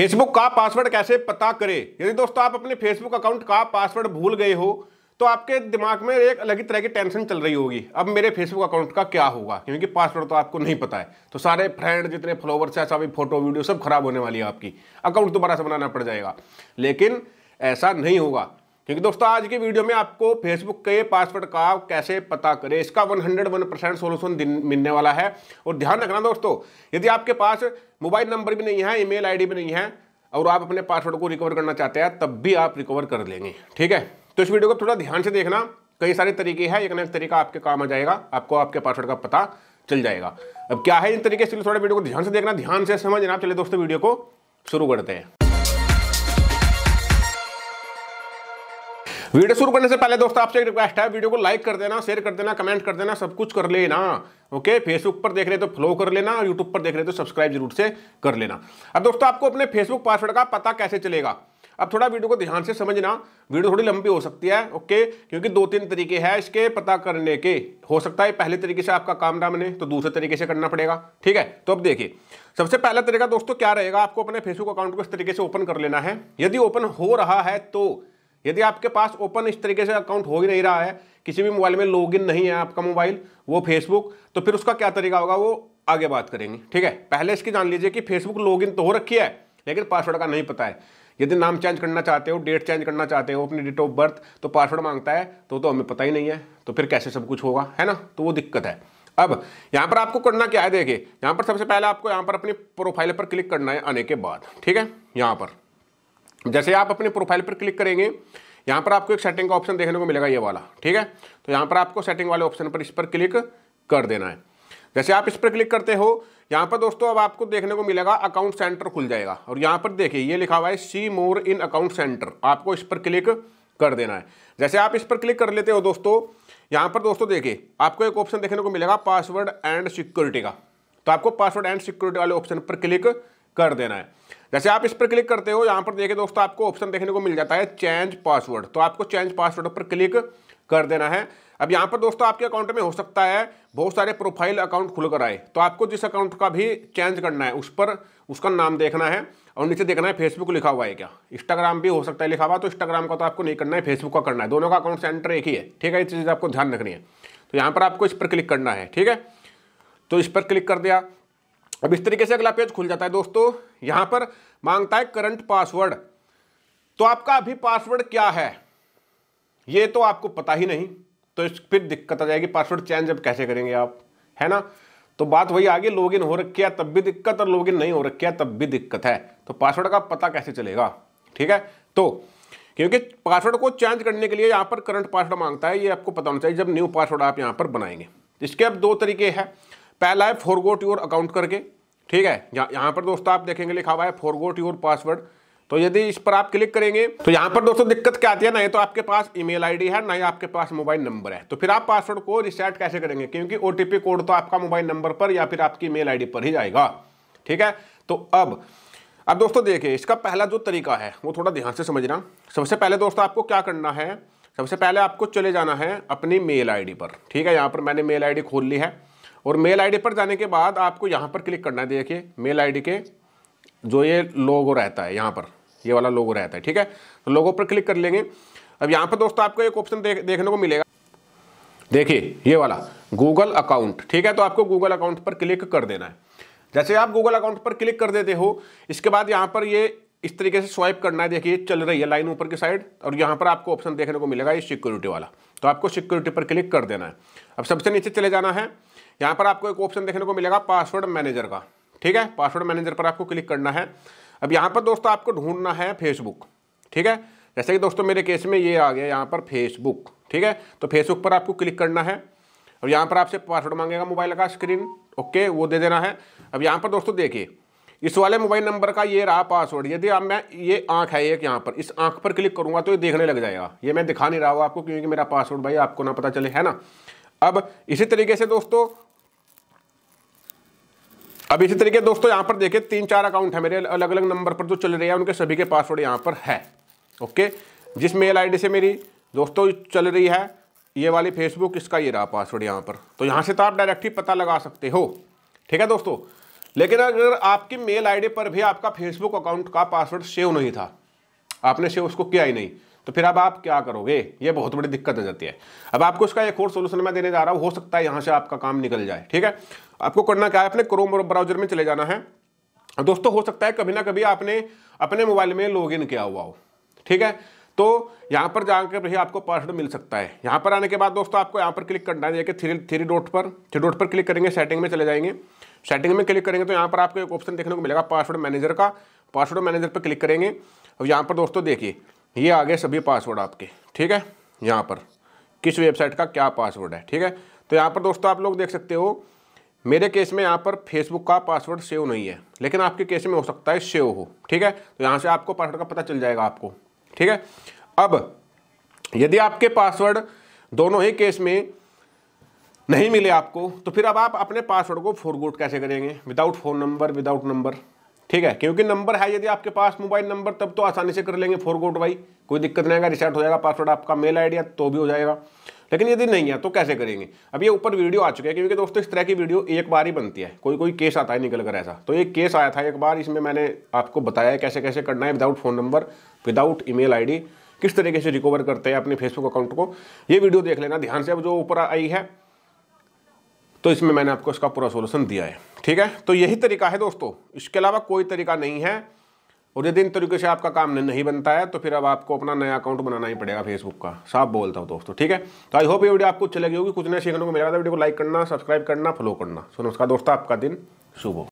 Facebook का password कैसे पता करें यदि दोस्तों आप अपने फेसबुक अकाउंट का पासवर्ड भूल गए हो तो आपके दिमाग में एक अलग ही तरह की टेंशन चल रही होगी अब मेरे फेसबुक अकाउंट का क्या होगा क्योंकि पासवर्ड तो आपको नहीं पता है तो सारे फ्रेंड जितने फॉलोवर्स हैं सभी फोटो वीडियो सब खराब होने वाली है आपकी अकाउंट दोबारा से बनाना पड़ जाएगा लेकिन ऐसा नहीं होगा क्योंकि दोस्तों आज के वीडियो में आपको फेसबुक के पासवर्ड का कैसे पता करें इसका 101 परसेंट सोल्यूशन मिलने वाला है और ध्यान रखना दोस्तों यदि आपके पास मोबाइल नंबर भी नहीं है ईमेल आईडी भी नहीं है और आप अपने पासवर्ड को रिकवर करना चाहते हैं तब भी आप रिकवर कर लेंगे ठीक है तो इस वीडियो को थोड़ा ध्यान से देखना कई सारे तरीके हैं एक ना एक तरीका आपके काम आ जाएगा आपको आपके पासवर्ड का पता चल जाएगा अब क्या है इन तरीके से थोड़ा वीडियो को ध्यान से देखना ध्यान से समझना चले दोस्तों वीडियो को शुरू करते हैं वीडियो शुरू करने से पहले दोस्तों आपसे एक रिक्वेस्ट है वीडियो को लाइक कर देना शेयर कर देना कमेंट कर देना सब कुछ कर लेना ओके फेसबुक पर देख रहे तो फॉलो कर लेना और यूट्यूब पर देख रहे तो सब्सक्राइब जरूर से कर लेना अब दोस्तों आपको अपने फेसबुक पासवर्ड का पता कैसे चलेगा अब थोड़ा वीडियो को ध्यान से समझना वीडियो थोड़ी लंबी हो सकती है ओके क्योंकि दो तीन तरीके हैं इसके पता करने के हो सकता है पहले तरीके से आपका काम ना बने तो दूसरे तरीके से करना पड़ेगा ठीक है तो अब देखिए सबसे पहला तरीका दोस्तों क्या रहेगा आपको अपने फेसबुक अकाउंट को इस तरीके से ओपन कर लेना है यदि ओपन हो रहा है तो यदि आपके पास ओपन इस तरीके से अकाउंट हो ही नहीं रहा है किसी भी मोबाइल में लॉगिन नहीं है आपका मोबाइल वो फेसबुक तो फिर उसका क्या तरीका होगा वो आगे बात करेंगे ठीक है पहले इसकी जान लीजिए कि फेसबुक लॉगिन तो हो रखी है लेकिन पासवर्ड का नहीं पता है यदि नाम चेंज करना चाहते हो डेट चेंज करना चाहते हो अपनी डेट ऑफ बर्थ तो पासवर्ड मांगता है तो तो हमें पता ही नहीं है तो फिर कैसे सब कुछ होगा है ना तो वो दिक्कत है अब यहाँ पर आपको करना क्या है देखिए यहाँ पर सबसे पहले आपको यहाँ पर अपनी प्रोफाइल पर क्लिक करना है आने के बाद ठीक है यहाँ पर जैसे आप अपने प्रोफाइल पर क्लिक करेंगे यहाँ पर आपको एक सेटिंग का ऑप्शन देखने को मिलेगा ये वाला ठीक है तो यहाँ पर आपको सेटिंग वाले ऑप्शन पर इस पर क्लिक कर देना है जैसे आप इस पर क्लिक करते हो यहाँ पर दोस्तों अब आपको देखने को मिलेगा अकाउंट सेंटर खुल जाएगा और यहाँ पर देखिए ये लिखा हुआ है सी मोर इन अकाउंट सेंटर आपको इस पर क्लिक कर देना है जैसे आप इस पर क्लिक कर लेते हो दोस्तों यहाँ पर दोस्तों देखिए आपको एक ऑप्शन देखने को मिलेगा पासवर्ड एंड सिक्योरिटी का तो आपको पासवर्ड एंड सिक्योरिटी वाले ऑप्शन पर क्लिक कर देना है जैसे आप इस पर क्लिक करते हो यहाँ पर देखिए दोस्तों आपको ऑप्शन देखने को मिल जाता है चेंज पासवर्ड तो आपको चेंज पासवर्ड पर क्लिक कर देना है अब यहाँ पर दोस्तों आपके अकाउंट में हो सकता है बहुत सारे प्रोफाइल अकाउंट खुल कर आए तो आपको जिस अकाउंट का भी चेंज करना है उस पर उसका नाम देखना है और नीचे देखना है फेसबुक लिखा हुआ है क्या इंस्टाग्राम भी हो सकता है लिखा हुआ तो इंस्टाग्राम का तो आपको नहीं करना है फेसबुक का करना है दोनों का अकाउंट सेंटर एक ही है ठीक है ये चीज़ आपको ध्यान रखनी है तो यहाँ पर आपको इस पर क्लिक करना है ठीक है तो इस पर क्लिक कर दिया अब इस तरीके से अगला पेज खुल जाता है दोस्तों यहां पर मांगता है करंट पासवर्ड तो आपका अभी पासवर्ड क्या है ये तो आपको पता ही नहीं तो इस फिर दिक्कत आ जाएगी पासवर्ड चेंज अब कैसे करेंगे आप है ना तो बात वही आगे लॉगिन हो रखी है तब भी दिक्कत और लॉगिन नहीं हो रखी है तब भी दिक्कत है तो पासवर्ड का पता कैसे चलेगा ठीक है तो क्योंकि पासवर्ड को चेंज करने के लिए यहाँ पर करंट पासवर्ड मांगता है ये आपको पता होना चाहिए जब न्यू पासवर्ड आप यहाँ पर बनाएंगे इसके अब दो तरीके हैं पहला है फोरगोट योर अकाउंट करके ठीक है यहाँ पर दोस्तों आप देखेंगे लिखा हुआ है फोरगोट योर पासवर्ड तो यदि इस पर आप क्लिक करेंगे तो यहाँ पर दोस्तों दिक्कत क्या आती है ना ये तो आपके पास ईमेल आईडी है ना ही आपके पास मोबाइल नंबर है तो फिर आप पासवर्ड को रिसेट कैसे करेंगे क्योंकि ओटीपी कोड तो आपका मोबाइल नंबर पर या फिर आपकी ईमेल आईडी पर ही जाएगा ठीक है तो अब अब दोस्तों देखिए इसका पहला जो तरीका है वो थोड़ा ध्यान से समझना सबसे पहले दोस्तों आपको क्या करना है सबसे पहले आपको चले जाना है अपनी मेल आईडी पर ठीक है यहाँ पर मैंने मेल आईडी खोल ली है और मेल आईडी पर जाने के बाद आपको यहाँ पर क्लिक करना है देखिए मेल आईडी के जो ये लोगो रहता है यहाँ पर ये वाला लोगो रहता है ठीक है तो लोगो पर क्लिक कर लेंगे अब यहाँ पर दोस्तों आपको एक ऑप्शन देख, देखने को मिलेगा देखिए ये वाला गूगल अकाउंट ठीक है तो आपको गूगल अकाउंट पर क्लिक कर देना है जैसे आप गूगल अकाउंट पर क्लिक कर देते हो इसके बाद यहाँ पर ये इस तरीके से स्वाइप करना है देखिए चल रही है लाइन ऊपर की साइड और यहाँ पर आपको ऑप्शन देखने को मिलेगा ये सिक्योरिटी वाला तो आपको सिक्योरिटी पर क्लिक कर देना है अब सबसे नीचे चले जाना है यहाँ पर आपको एक ऑप्शन देखने को मिलेगा पासवर्ड मैनेजर का ठीक है पासवर्ड मैनेजर पर आपको क्लिक करना है अब यहाँ पर दोस्तों आपको ढूंढना है फेसबुक ठीक है जैसे कि दोस्तों मेरे केस में ये आ गया यहाँ पर फेसबुक ठीक है तो फेसबुक पर आपको क्लिक करना है अब यहाँ पर आपसे पासवर्ड मांगेगा मोबाइल का स्क्रीन ओके वो दे देना है अब यहाँ पर दोस्तों देखिए इस वाले मोबाइल नंबर का ये रहा पासवर्ड यदि आप मैं ये आँख है एक यहाँ पर इस आँख पर क्लिक करूँगा तो ये देखने लग जाएगा ये मैं दिखा नहीं रहा हूँ आपको क्योंकि मेरा पासवर्ड भाई आपको ना पता चले है ना अब इसी तरीके से दोस्तों अब इसी तरीके दोस्तों यहाँ पर देखिए तीन चार अकाउंट है मेरे अलग अलग नंबर पर जो चल रहे हैं उनके सभी के पासवर्ड यहाँ पर है ओके जिस मेल आई से मेरी दोस्तों चल रही है ये वाली फेसबुक इसका ये रहा पासवर्ड यहाँ पर तो यहाँ से तो आप डायरेक्ट ही पता लगा सकते हो ठीक है दोस्तों लेकिन अगर आपकी मेल आईडी पर भी आपका फेसबुक अकाउंट का पासवर्ड सेव नहीं था आपने सेव उसको किया ही नहीं तो फिर अब आप क्या करोगे ये बहुत बड़ी दिक्कत हो जाती है अब आपको इसका एक और सोल्यूशन मैं देने जा रहा हूँ हो सकता है यहाँ से आपका काम निकल जाए ठीक है आपको करना क्या है अपने क्रोम ब्राउजर में चले जाना है दोस्तों हो सकता है कभी ना कभी आपने अपने मोबाइल में लॉग किया हुआ हो ठीक है तो यहाँ पर जाकर भी आपको पासवर्ड मिल सकता है यहाँ पर आने के बाद दोस्तों आपको यहाँ पर क्लिक करना है जाके थ्री थ्री डॉट पर थ्री डॉट पर क्लिक करेंगे सेटिंग में चले जाएंगे सेटिंग में क्लिक करेंगे तो यहाँ पर आपको एक ऑप्शन देखने को मिलेगा पासवर्ड मैनेजर का पासवर्ड मैनेजर पर क्लिक करेंगे अब यहाँ पर दोस्तों देखिए ये आ गए सभी पासवर्ड आपके ठीक है यहाँ पर किस वेबसाइट का क्या पासवर्ड है ठीक है तो यहाँ पर दोस्तों आप लोग देख सकते हो मेरे केस में यहाँ पर फेसबुक का पासवर्ड सेव नहीं है लेकिन आपके केस में हो सकता है सेव हो ठीक है तो यहाँ से आपको पासवर्ड का पता चल जाएगा आपको ठीक है अब यदि आपके पासवर्ड दोनों ही केस में नहीं मिले आपको तो फिर अब आप अपने पासवर्ड को फोरगोट कैसे करेंगे without phone number without number ठीक है क्योंकि नंबर है यदि आपके पास मोबाइल नंबर तब तो आसानी से कर लेंगे फोर कोड वाई कोई दिक्कत नहीं आएगा रिसेट हो जाएगा पासवर्ड आपका मेल आइडिया तो भी हो जाएगा लेकिन यदि नहीं है तो कैसे करेंगे अब ये ऊपर वीडियो आ चुके हैं क्योंकि दोस्तों इस तरह की वीडियो एक बार ही बनती है कोई कोई केस आता है निकल कर ऐसा तो एक केस आया था एक बार इसमें मैंने आपको बताया कैसे कैसे करना है without phone number without email किस तरीके से रिकवर करते हैं अपने फेसबुक अकाउंट को ये वीडियो देख लेना ध्यान से अब जो ऊपर आई है तो इसमें मैंने आपको इसका पूरा सोल्यूशन दिया है ठीक है तो यही तरीका है दोस्तों इसके अलावा कोई तरीका नहीं है और यदि इन तरीके से आपका काम नहीं बनता है तो फिर अब आपको अपना नया अकाउंट बनाना ही पड़ेगा फेसबुक का साफ बोलता हूँ दोस्तों ठीक है तो आई होप ये वीडियो आपको अच्छी लगी होगी कुछ नया सीखने को मिलेगा तो वीडियो को लाइक करना सब्सक्राइब करना फॉलो करना सो तो नमस्कार दोस्तों आपका दिन शुभ हो